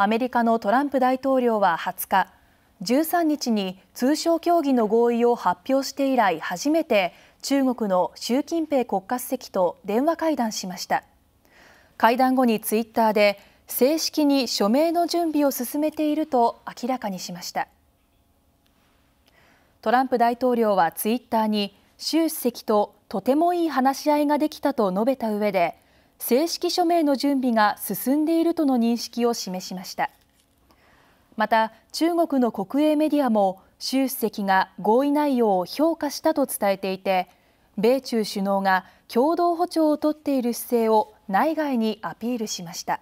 アメリカのトランプ大統領は20日、13日に通商協議の合意を発表して以来初めて中国の習近平国家主席と電話会談しました会談後にツイッターで正式に署名の準備を進めていると明らかにしましたトランプ大統領はツイッターに習主席ととてもいい話し合いができたと述べた上で正式署名の準備が進んでいるとの認識を示しましたまた中国の国営メディアも習主席が合意内容を評価したと伝えていて米中首脳が共同歩調をとっている姿勢を内外にアピールしました